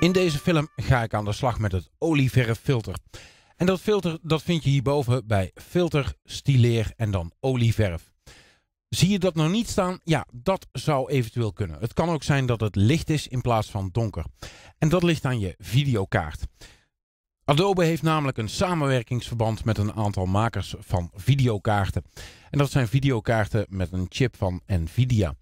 In deze film ga ik aan de slag met het olieverffilter. En dat filter dat vind je hierboven bij filter, stileer en dan olieverf. Zie je dat nog niet staan? Ja, dat zou eventueel kunnen. Het kan ook zijn dat het licht is in plaats van donker. En dat ligt aan je videokaart. Adobe heeft namelijk een samenwerkingsverband met een aantal makers van videokaarten. En dat zijn videokaarten met een chip van Nvidia.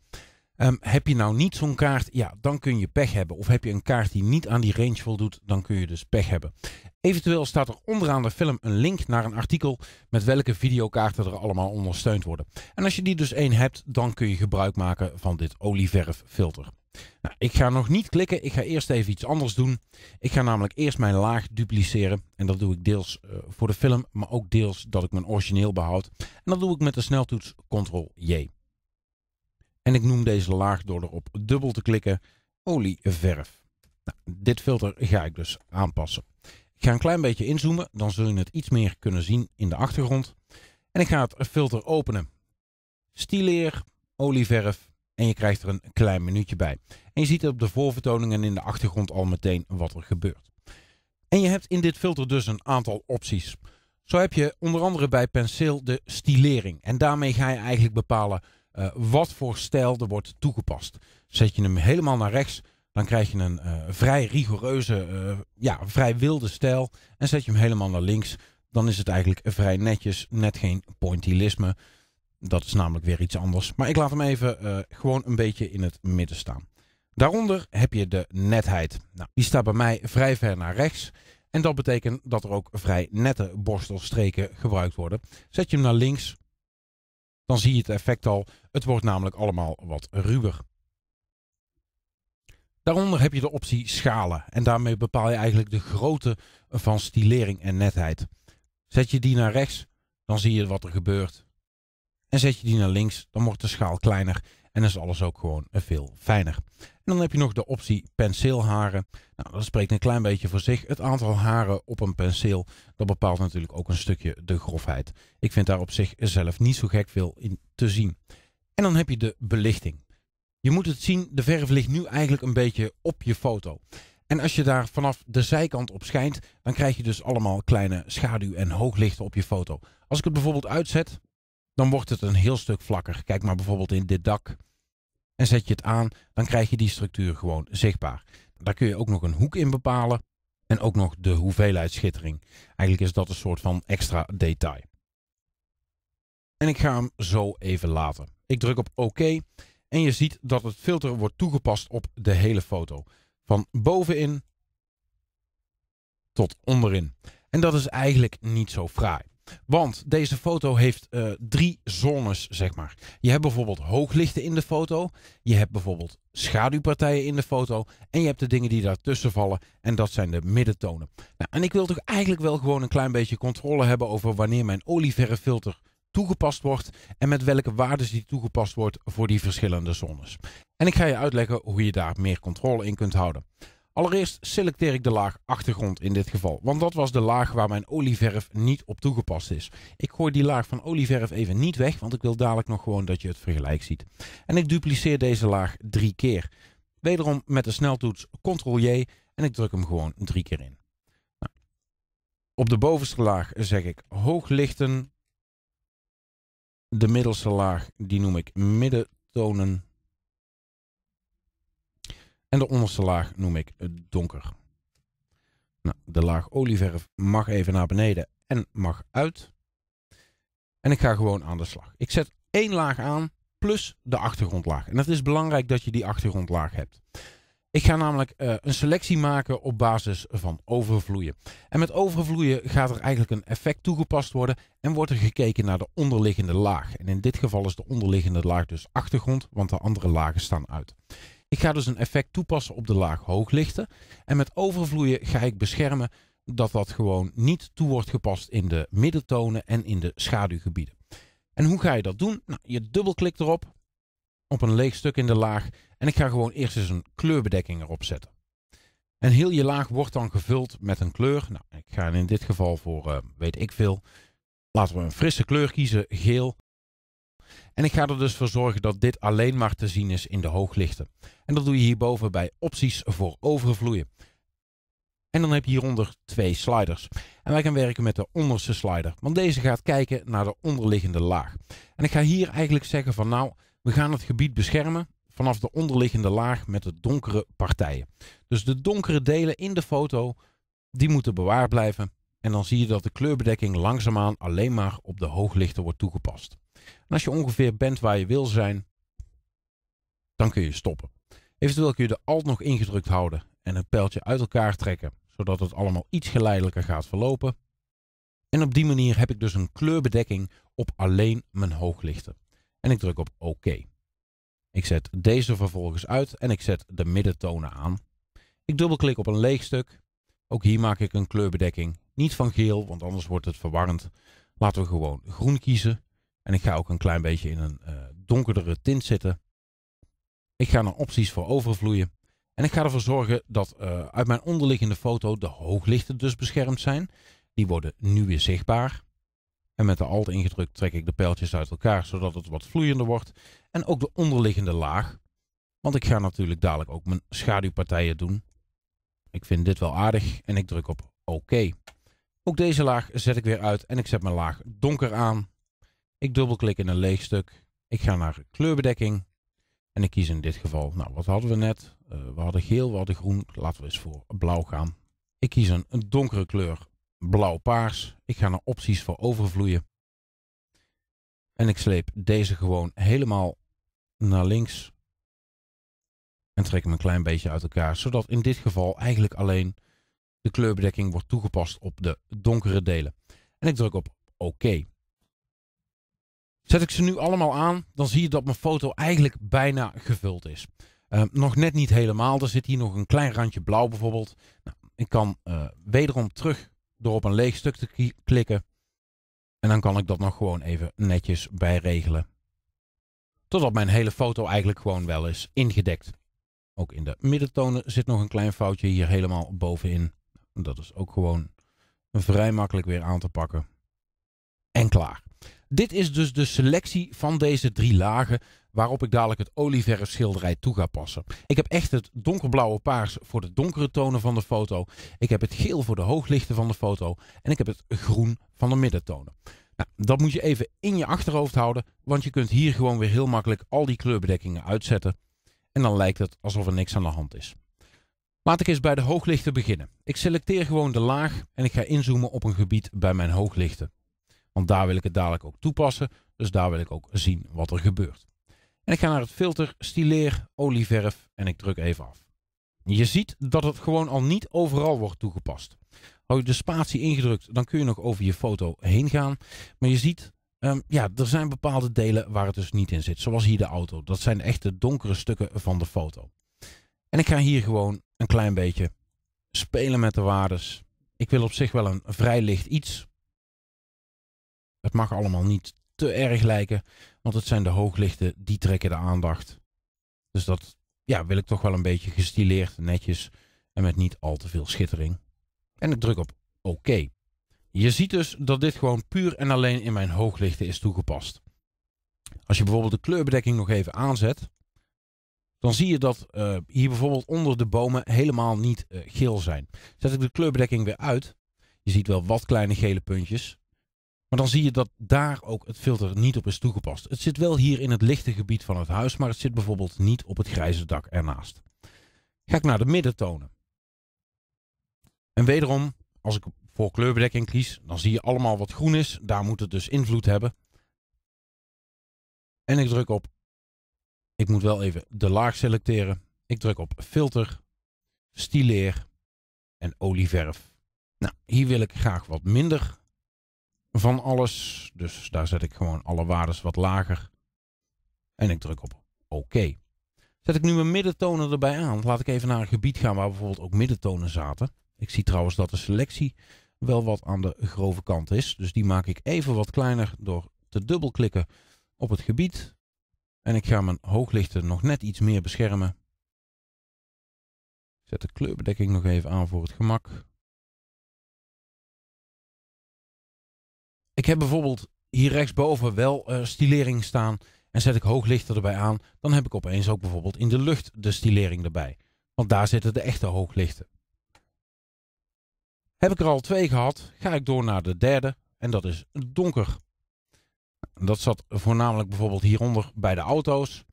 Ehm, heb je nou niet zo'n kaart, ja, dan kun je pech hebben. Of heb je een kaart die niet aan die range voldoet, dan kun je dus pech hebben. Eventueel staat er onderaan de film een link naar een artikel met welke videokaarten er allemaal ondersteund worden. En als je die dus één hebt, dan kun je gebruik maken van dit olieverffilter. Nou, ik ga nog niet klikken, ik ga eerst even iets anders doen. Ik ga namelijk eerst mijn laag dupliceren. En dat doe ik deels eh, voor de film, maar ook deels dat ik mijn origineel behoud. En dat doe ik met de sneltoets Ctrl-J. En ik noem deze laag door erop dubbel te klikken olieverf. Nou, dit filter ga ik dus aanpassen. Ik ga een klein beetje inzoomen, dan zul je het iets meer kunnen zien in de achtergrond. En ik ga het filter openen. Stileer, olieverf en je krijgt er een klein minuutje bij. En je ziet op de voorvertoning en in de achtergrond al meteen wat er gebeurt. En je hebt in dit filter dus een aantal opties. Zo heb je onder andere bij penseel de stilering. En daarmee ga je eigenlijk bepalen eh, wat voor stijl er wordt toegepast. Zet je hem helemaal naar rechts, dan krijg je een eh, vrij rigoureuze, eh, ja, vrij wilde stijl. En zet je hem helemaal naar links, dan is het eigenlijk vrij netjes, net geen pointillisme. Dat is namelijk weer iets anders. Maar ik laat hem even gewoon een beetje in het midden staan. Daaronder heb je de netheid. Nou, die staat bij mij vrij ver naar rechts. En dat betekent dat er ook vrij nette borstelstreken gebruikt worden. Zet je hem naar links, dan zie je het effect al. Het wordt namelijk allemaal wat ruwer. Daaronder heb je de optie schalen en daarmee bepaal je eigenlijk de grootte van stilering en netheid. Zet je die naar rechts, dan zie je wat er gebeurt. En zet je die naar links, dan wordt de schaal kleiner en is alles ook gewoon veel fijner. En dan heb je nog de optie penseelharen. Nou, dat spreekt een klein beetje voor zich. Het aantal haren op een penseel, dat bepaalt natuurlijk ook een stukje de grofheid. Ik vind daar op zich zelf niet zo gek veel in te zien. En dan heb je de belichting. Je moet het zien, de verf ligt nu eigenlijk een beetje op je foto. En als je daar vanaf de zijkant op schijnt, dan krijg je dus allemaal kleine schaduw- en hooglichten op je foto. Als ik het bijvoorbeeld uitzet, dan wordt het een heel stuk vlakker. Kijk maar bijvoorbeeld in dit dak en zet je het aan, dan krijg je die structuur gewoon zichtbaar. Daar kun je ook nog een hoek in bepalen en ook nog de hoeveelheid schittering. Eigenlijk is dat een soort van extra detail. En ik ga hem zo even laten. Ik druk op OK en je ziet dat het filter wordt toegepast op de hele foto. Van bovenin tot onderin. En dat is eigenlijk niet zo fraai. Want deze foto heeft eh, drie zones, zeg maar. Je hebt bijvoorbeeld hooglichten in de foto. Je hebt bijvoorbeeld schaduwpartijen in de foto. En je hebt de dingen die daartussen vallen. En dat zijn de middentonen. Nou, en ik wil toch eigenlijk wel gewoon een klein beetje controle hebben over wanneer mijn olieverffilter toegepast wordt. En met welke waarden die toegepast wordt voor die verschillende zones. En ik ga je uitleggen hoe je daar meer controle in kunt houden. Allereerst selecteer ik de laag achtergrond in dit geval, want dat was de laag waar mijn olieverf niet op toegepast is. Ik gooi die laag van olieverf even niet weg, want ik wil dadelijk nog gewoon dat je het vergelijk ziet. En ik dupliceer deze laag drie keer. Wederom met de sneltoets Ctrl-J en ik druk hem gewoon drie keer in. Nou, op de bovenste laag zeg ik hooglichten. De middelste laag die noem ik middentonen. En de onderste laag noem ik donker. Nou, de laag olieverf mag even naar beneden en mag uit. En ik ga gewoon aan de slag. Ik zet één laag aan plus de achtergrondlaag. En het is belangrijk dat je die achtergrondlaag hebt. Ik ga namelijk eh, een selectie maken op basis van overvloeien. En met overvloeien gaat er eigenlijk een effect toegepast worden en wordt er gekeken naar de onderliggende laag. En in dit geval is de onderliggende laag dus achtergrond, want de andere lagen staan uit. Ik ga dus een effect toepassen op de laag hooglichten. En met overvloeien ga ik beschermen dat dat gewoon niet toe wordt gepast in de middentonen en in de schaduwgebieden. En hoe ga je dat doen? Nou, je dubbelklikt erop, op een leeg stuk in de laag. En ik ga gewoon eerst eens een kleurbedekking erop zetten. En heel je laag wordt dan gevuld met een kleur. Nou, ik ga in dit geval voor, eh, weet ik veel, laten we een frisse kleur kiezen, geel. En ik ga er dus voor zorgen dat dit alleen maar te zien is in de hooglichten. En dat doe je hierboven bij opties voor overvloeien. En dan heb je hieronder twee sliders. En wij gaan werken met de onderste slider. Want deze gaat kijken naar de onderliggende laag. En ik ga hier eigenlijk zeggen van nou, we gaan het gebied beschermen vanaf de onderliggende laag met de donkere partijen. Dus de donkere delen in de foto, die moeten bewaard blijven. En dan zie je dat de kleurbedekking langzaamaan alleen maar op de hooglichten wordt toegepast. En als je ongeveer bent waar je wil zijn, dan kun je stoppen. Eventueel kun je de alt nog ingedrukt houden en het pijltje uit elkaar trekken, zodat het allemaal iets geleidelijker gaat verlopen. En op die manier heb ik dus een kleurbedekking op alleen mijn hooglichten. En ik druk op OK. Ik zet deze vervolgens uit en ik zet de middentonen aan. Ik dubbelklik op een leeg stuk. Ook hier maak ik een kleurbedekking. Niet van geel, want anders wordt het verwarrend. Laten we gewoon groen kiezen. En ik ga ook een klein beetje in een eh, donkerdere tint zitten. Ik ga naar opties voor overvloeien. En ik ga ervoor zorgen dat eh, uit mijn onderliggende foto de hooglichten dus beschermd zijn. Die worden nu weer zichtbaar. En met de alt ingedrukt trek ik de pijltjes uit elkaar, zodat het wat vloeiender wordt. En ook de onderliggende laag. Want ik ga natuurlijk dadelijk ook mijn schaduwpartijen doen. Ik vind dit wel aardig en ik druk op OK. Ook deze laag zet ik weer uit en ik zet mijn laag donker aan. Ik dubbelklik in een leeg stuk. Ik ga naar kleurbedekking. En ik kies in dit geval, nou wat hadden we net? Eh, we hadden geel, we hadden groen. Laten we eens voor blauw gaan. Ik kies een, donkere kleur, blauw-paars. Ik ga naar opties voor overvloeien. En ik sleep deze gewoon helemaal naar links. En trek hem een klein beetje uit elkaar. Zodat in dit geval eigenlijk alleen de kleurbedekking wordt toegepast op de donkere delen. En ik druk op oké. OK. Zet ik ze nu allemaal aan, dan zie je dat mijn foto eigenlijk bijna gevuld is. Ehm, nog net niet helemaal. Er zit hier nog een klein randje blauw bijvoorbeeld. Nou, ik kan eh, wederom terug door op een leeg stuk te klikken. En dan kan ik dat nog gewoon even netjes bijregelen. Totdat mijn hele foto eigenlijk gewoon wel is ingedekt. Ook in de middentonen zit nog een klein foutje hier helemaal bovenin. Dat is ook gewoon vrij makkelijk weer aan te pakken. En klaar. Dit is dus de selectie van deze drie lagen waarop ik dadelijk het olieverre schilderij toe ga passen. Ik heb echt het donkerblauwe paars voor de donkere tonen van de foto. Ik heb het geel voor de hooglichten van de foto. En ik heb het groen van de middentonen. Nou, dat moet je even in je achterhoofd houden, want je kunt hier gewoon weer heel makkelijk al die kleurbedekkingen uitzetten. En dan lijkt het alsof er niks aan de hand is. Laat ik eens bij de hooglichten beginnen. Ik selecteer gewoon de laag en ik ga inzoomen op een gebied bij mijn hooglichten. Want daar wil ik het dadelijk ook toepassen. Dus daar wil ik ook zien wat er gebeurt. En ik ga naar het filter, stileer, olieverf en ik druk even af. Je ziet dat het gewoon al niet overal wordt toegepast. Hou je de spatie ingedrukt, dan kun je nog over je foto heen gaan. Maar je ziet, ehm, ja, er zijn bepaalde delen waar het dus niet in zit. Zoals hier de auto. Dat zijn echt de donkere stukken van de foto. En ik ga hier gewoon een klein beetje spelen met de waardes. Ik wil op zich wel een vrij licht iets. Het mag allemaal niet te erg lijken, want het zijn de hooglichten die trekken de aandacht. Dus dat ja, wil ik toch wel een beetje gestileerd, netjes en met niet al te veel schittering. En ik druk op oké. Je ziet dus dat dit gewoon puur en alleen in mijn hooglichten is toegepast. Als je bijvoorbeeld de kleurbedekking nog even aanzet, dan zie je dat eh, hier bijvoorbeeld onder de bomen helemaal niet eh, geel zijn. Zet ik de kleurbedekking weer uit, je ziet wel wat kleine gele puntjes, maar dan zie je dat daar ook het filter niet op is toegepast. Het zit wel hier in het lichte gebied van het huis, maar het zit bijvoorbeeld niet op het grijze dak ernaast. Ga ik naar de middentonen. En wederom, als ik voor kleurbedekking kies, dan zie je allemaal wat groen is. Daar moet het dus invloed hebben. En ik druk op, ik moet wel even de laag selecteren. Ik druk op filter, stileer en olieverf. Nou, hier wil ik graag wat minder van alles. Dus daar zet ik gewoon alle waardes wat lager. En ik druk op oké. Zet ik nu mijn middentonen erbij aan. Laat ik even naar een gebied gaan waar bijvoorbeeld ook middentonen zaten. Ik zie trouwens dat de selectie wel wat aan de grove kant is. Dus die maak ik even wat kleiner door te dubbelklikken op het gebied. En ik ga mijn hooglichten nog net iets meer beschermen. zet de kleurbedekking nog even aan voor het gemak. Ik heb bijvoorbeeld hier rechtsboven wel eh, stilering staan en zet ik hooglichter erbij aan, dan heb ik opeens ook bijvoorbeeld in de lucht de stilering erbij. Want daar zitten de echte hooglichten. Heb ik er al twee gehad, ga ik door naar de derde en dat is donker. Dat zat voornamelijk bijvoorbeeld hieronder bij de auto's.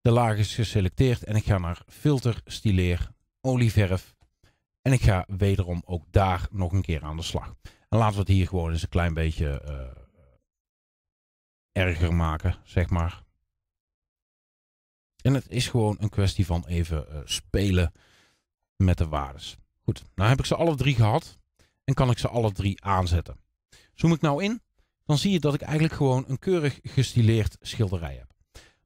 De laag is geselecteerd en ik ga naar filter, stileer, olieverf. En ik ga wederom ook daar nog een keer aan de slag. En laten we het hier gewoon eens een klein beetje eh, erger maken, zeg maar. En het is gewoon een kwestie van even eh, spelen met de waardes. Goed, nou heb ik ze alle drie gehad en kan ik ze alle drie aanzetten. Zoom ik nou in, dan zie je dat ik eigenlijk gewoon een keurig gestileerd schilderij heb.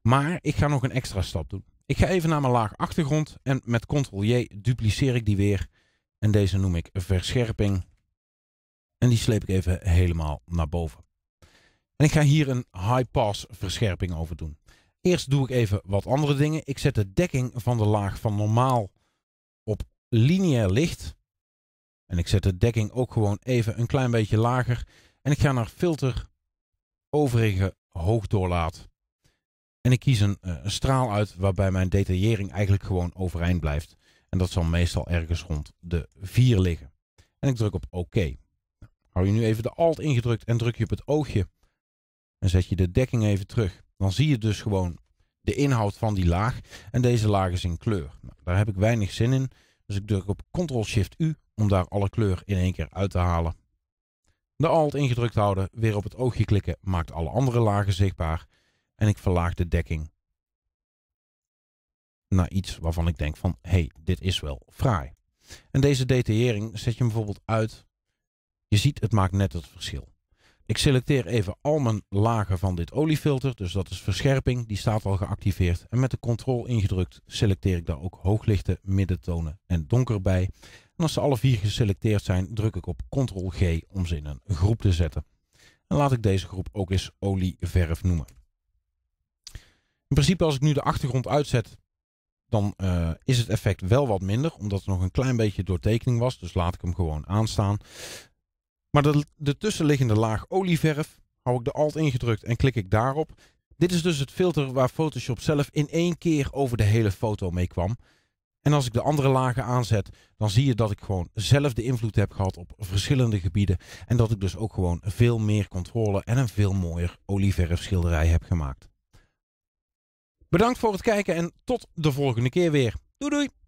Maar ik ga nog een extra stap doen. Ik ga even naar mijn laag achtergrond en met Ctrl-J dupliceer ik die weer. En deze noem ik verscherping en die sleep ik even helemaal naar boven. En ik ga hier een high pass verscherping over doen. Eerst doe ik even wat andere dingen. Ik zet de dekking van de laag van normaal op lineair licht. En ik zet de dekking ook gewoon even een klein beetje lager. En ik ga naar filter, overige hoogdoorlaat. En ik kies een, eh, straal uit waarbij mijn detaillering eigenlijk gewoon overeind blijft. En dat zal meestal ergens rond de 4 liggen. En ik druk op OK. Hou je nu even de Alt ingedrukt en druk je op het oogje. En zet je de dekking even terug. Dan zie je dus gewoon de inhoud van die laag. En deze laag is in kleur. Nou, daar heb ik weinig zin in. Dus ik druk op Ctrl-Shift-U om daar alle kleur in één keer uit te halen. De Alt ingedrukt houden, weer op het oogje klikken, maakt alle andere lagen zichtbaar. En ik verlaag de dekking naar iets waarvan ik denk van, hé, hey, dit is wel fraai. En deze detaillering zet je bijvoorbeeld uit je ziet, het maakt net het verschil. Ik selecteer even al mijn lagen van dit oliefilter. Dus dat is verscherping, die staat al geactiveerd. En met de control ingedrukt selecteer ik daar ook hooglichten, middentonen en donker bij. En als ze alle vier geselecteerd zijn, druk ik op ctrl G om ze in een groep te zetten. En laat ik deze groep ook eens olieverf noemen. In principe als ik nu de achtergrond uitzet, dan eh, is het effect wel wat minder. Omdat er nog een klein beetje doortekening was. Dus laat ik hem gewoon aanstaan. Maar de, de tussenliggende laag olieverf hou ik de Alt ingedrukt en klik ik daarop. Dit is dus het filter waar Photoshop zelf in één keer over de hele foto mee kwam. En als ik de andere lagen aanzet, dan zie je dat ik gewoon zelf de invloed heb gehad op verschillende gebieden. En dat ik dus ook gewoon veel meer controle en een veel mooier olieverfschilderij heb gemaakt. Bedankt voor het kijken en tot de volgende keer weer. Doei doei!